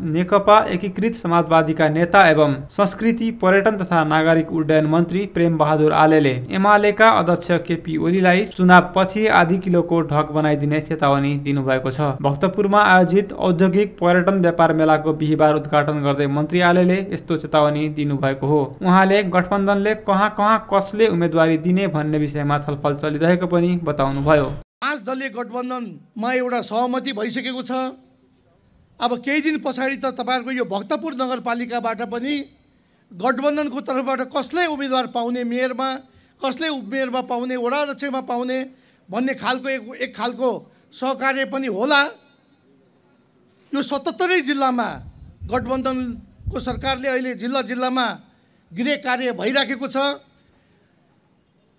नेकपा एकीकृत समाजवादीका नेता एवं संस्कृति पर्यटन तथा नागरिक उड्डयन मन्त्री प्रेम बहादुर आलेले एमालेका अध्यक्ष केपी ओलीलाई चुनावपछि आधी किलोको ढक बनाइदिने चेतावनी दिनुभएको छ भक्तपुरमा आयोजित औद्योगिक पर्यटन व्यापार मेलाको बिहिबार उद्घाटन गर्दै मन्त्री आलेले यस्तो चेतावनी दिनुभएको हो उहाँले गठबन्धनले कहाँ कहाँ कसले उम्मेदवारी दिने भन्ने विषयमा छलफल चलिरहेको पनि बताउनुभयो पाँच दलीय गठबन्धनमा एउटा सहमति भइसकेको छ अब केही दिन पछाडि त तपाईँहरूको यो भक्तपुर नगरपालिकाबाट पनि गठबन्धनको तर्फबाट कसले उम्मेदवार पाउने मेयरमा कसले उपमेयरमा पाउने वडा अध्यक्षमा पाउने भन्ने खालको एक एक खालको सहकार्य पनि होला यो सतहत्तरै जिल्लामा गठबन्धनको सरकारले अहिले जिल्ला जिल्लामा गृह कार्य भइराखेको छ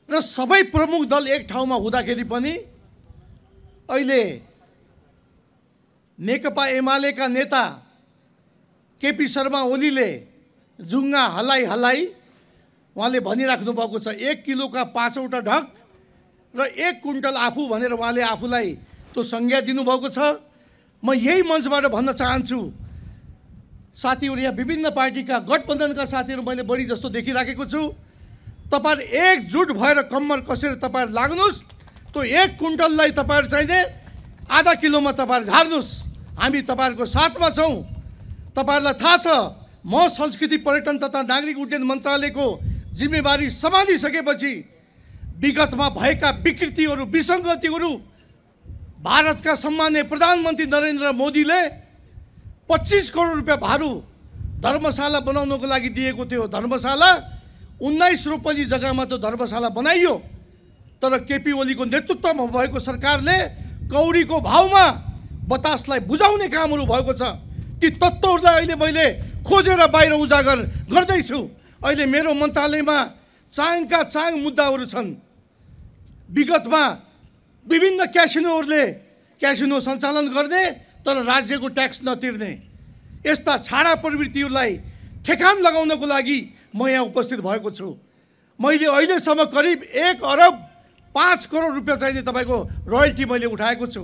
र सबै प्रमुख दल एक ठाउँमा हुँदाखेरि पनि अहिले नेकपा एमालेका नेता केपी शर्मा ओलीले जुङ्गा हल्लाइ हल्लाइ उहाँले भनिराख्नु भएको छ एक किलोका पाँचवटा ढक र एक कुन्टल आफू भनेर उहाँले आफूलाई त्यो संज्ञा दिनुभएको छ म यही मञ्चबाट भन्न चाहन्छु साथीहरू यहाँ विभिन्न पार्टीका गठबन्धनका साथीहरू मैले बढी जस्तो देखिराखेको छु तपाईँहरू एकजुट भएर कम्मर कसेर तपाईँहरू लाग्नुहोस् त्यो एक कुन्टललाई तपाईँहरू चाहिँ आधा किलोमा तपाईँहरू झार्नुहोस् हामी तपाईँहरूको साथमा छौँ तपाईँहरूलाई थाहा छ म संस्कृति पर्यटन तथा नागरिक उड्डयन मन्त्रालयको जिम्मेवारी सम्हालिसकेपछि विगतमा भएका विकृतिहरू विसङ्गतिहरू भारतका सम्मान्य प्रधानमन्त्री नरेन्द्र मोदीले पच्चिस करोड रुपियाँ भारू धर्मशाला बनाउनको लागि दिएको थियो धर्मशाला उन्नाइस रोपनी जग्गामा त धर्मशाला बनाइयो तर केपी ओलीको नेतृत्वमा भएको सरकारले कौडीको भाउमा बतासलाई बुझाउने कामहरू भएको छ ती तत्त्वहरूलाई अहिले मैले खोजेर बाहिर उजागर गर्दैछु अहिले मेरो मन्त्रालयमा चाङका चाङ मुद्दाहरू छन् विगतमा विभिन्न क्यासिनोहरूले क्यासिनो सञ्चालन गर्ने तर राज्यको ट्याक्स नतिर्ने यस्ता छाडा प्रवृत्तिहरूलाई ठेकान लगाउनको लागि म यहाँ उपस्थित भएको छु मैले अहिलेसम्म करिब एक अरब पाँच करोड रुपियाँ चाहिने तपाईँको रोयल्टी मैले उठाएको छु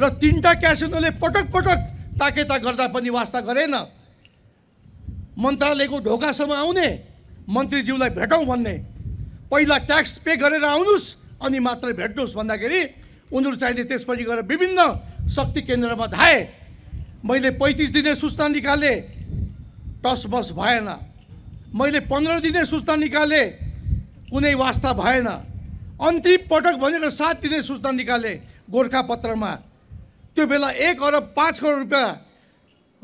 र तिनवटा क्यासिनोले पटक पटक ताकेता गर्दा पनि वास्ता गरेन मन्त्रालयको ढोकासम्म आउने मन्त्रीज्यूलाई भेटौँ भन्ने पहिला ट्याक्स पे गरेर आउनुहोस् अनि मात्र भेट्नुहोस् भन्दाखेरि उनीहरू चाहिने त्यसपछि गएर विभिन्न शक्ति केन्द्रमा धाए मैले पैँतिस दिने सूचना निकालेँ टसबस भएन मैले पन्ध्र दिने सूचना निकालेँ कुनै वास्ता भएन अन्तिम पटक भनेर सात दिने सूचना निकालेँ गोर्खापत्रमा त्यो बेला एक अरब पाँच करोड रुपियाँ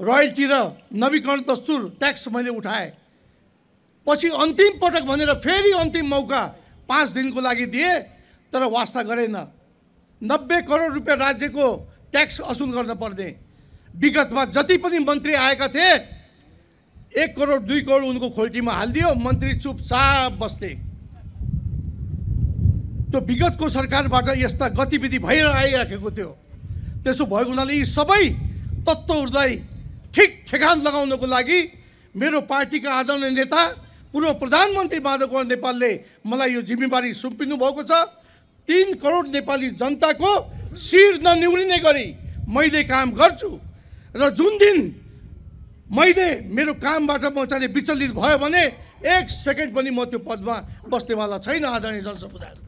रोयल्टी र नवीकरण दस्तुर ट्याक्स मैले उठाएँ पछि अन्तिम पटक भनेर फेरि अन्तिम मौका पाँच दिनको लागि दिएँ तर वास्ता गरेन नब्बे करोड रुपियाँ राज्यको ट्याक्स असुल गर्न पर्ने विगतमा जति पनि मन्त्री आएका थिए एक करोड दुई करोड उनको खोल्टीमा हालिदियो मन्त्री चुपचाप बस्थे त्यो विगतको सरकारबाट यस्ता गतिविधि भइरहेको आइराखेको थियो त्यसो भएको हुनाले यी सबै तत्त्वहरूलाई ठिक ठेगान लगाउनको लागि मेरो पार्टीका आदरणीय नेता पूर्व प्रधानमन्त्री माधव कुमार नेपालले मलाई यो जिम्मेवारी सुम्पिनु भएको छ तिन करोड नेपाली जनताको शिर ननिउरिने गरी मैले काम गर्छु र जुन दिन मैले मेरो कामबाट म चाहिँ विचलित भयो भने एक सेकेन्ड पनि म त्यो पदमा बस्नेवाला छैन आदरणीय जनसमुदाय